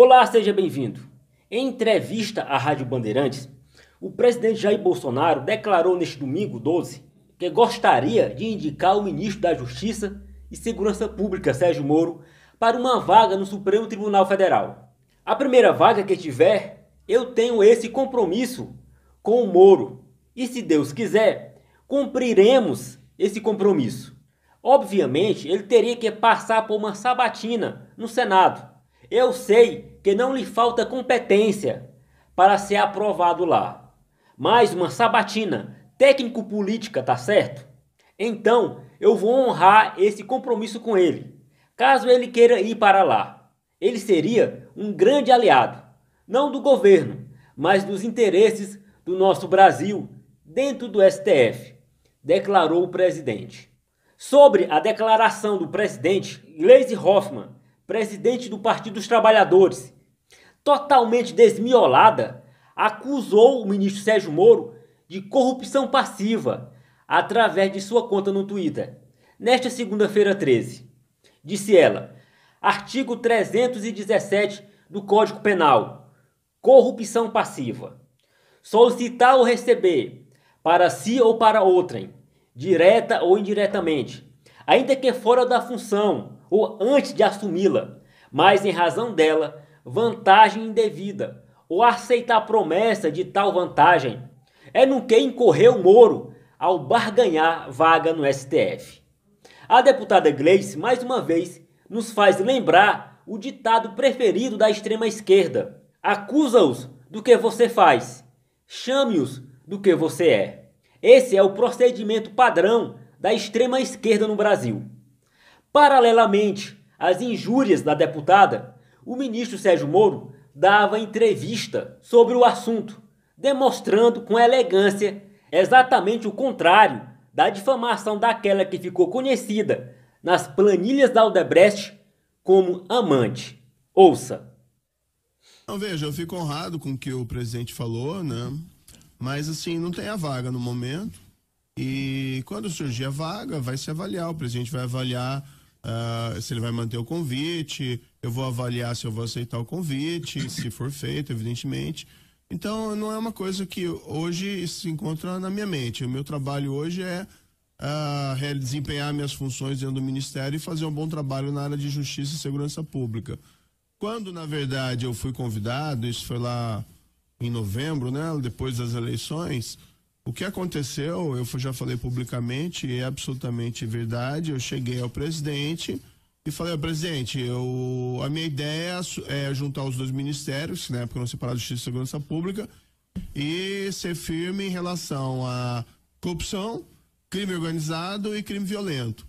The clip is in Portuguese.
Olá, seja bem-vindo. Em entrevista à Rádio Bandeirantes, o presidente Jair Bolsonaro declarou neste domingo 12 que gostaria de indicar o ministro da Justiça e Segurança Pública, Sérgio Moro, para uma vaga no Supremo Tribunal Federal. A primeira vaga que tiver, eu tenho esse compromisso com o Moro. E se Deus quiser, cumpriremos esse compromisso. Obviamente, ele teria que passar por uma sabatina no Senado eu sei que não lhe falta competência para ser aprovado lá. Mais uma sabatina técnico-política, tá certo? Então, eu vou honrar esse compromisso com ele, caso ele queira ir para lá. Ele seria um grande aliado, não do governo, mas dos interesses do nosso Brasil dentro do STF, declarou o presidente. Sobre a declaração do presidente, Gleisi Hoffmann presidente do Partido dos Trabalhadores, totalmente desmiolada, acusou o ministro Sérgio Moro de corrupção passiva através de sua conta no Twitter. Nesta segunda-feira 13, disse ela: artigo 317 do Código Penal, corrupção passiva. Solicitar ou receber, para si ou para outrem, direta ou indiretamente, ainda que fora da função, ou antes de assumi-la, mas em razão dela, vantagem indevida, ou aceitar a promessa de tal vantagem, é no que incorreu Moro ao barganhar vaga no STF. A deputada Gleice, mais uma vez, nos faz lembrar o ditado preferido da extrema esquerda: acusa-os do que você faz, chame-os do que você é. Esse é o procedimento padrão da extrema esquerda no Brasil. Paralelamente às injúrias da deputada, o ministro Sérgio Moro dava entrevista sobre o assunto, demonstrando com elegância exatamente o contrário da difamação daquela que ficou conhecida nas planilhas da Aldebrecht como amante. Ouça. Não veja, eu fico honrado com o que o presidente falou, né? Mas, assim, não tem a vaga no momento. E quando surgir a vaga, vai se avaliar. O presidente vai avaliar uh, se ele vai manter o convite, eu vou avaliar se eu vou aceitar o convite, se for feito, evidentemente. Então, não é uma coisa que hoje se encontra na minha mente. O meu trabalho hoje é uh, desempenhar minhas funções dentro do Ministério e fazer um bom trabalho na área de Justiça e Segurança Pública. Quando, na verdade, eu fui convidado, isso foi lá em novembro, né? Depois das eleições, o que aconteceu, eu já falei publicamente, é absolutamente verdade. Eu cheguei ao presidente e falei, presidente, eu, a minha ideia é, é juntar os dois ministérios, né, na não separar Justiça e Segurança Pública, e ser firme em relação a corrupção, crime organizado e crime violento.